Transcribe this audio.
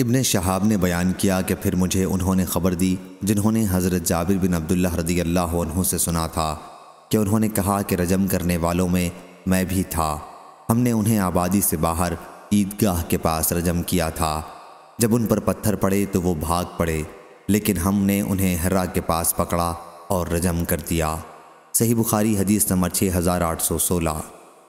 इब्ने शहाब ने बयान किया कि फिर मुझे उन्होंने ख़बर दी जिन्होंने हज़रत जाबिर बिन अब्दुल्ला रदी अल्लाह से सुना था कि उन्होंने कहा कि रजम करने वालों में मैं भी था हमने उन्हें आबादी से बाहर ईदगाह के पास रजम किया था जब उन पर पत्थर पड़े तो वो भाग पड़े लेकिन हमने उन्हें हर्रा के पास पकड़ा और रजम कर दिया सही बुखारी हदीस नंबर छः हज़ार आठ सौ सोलह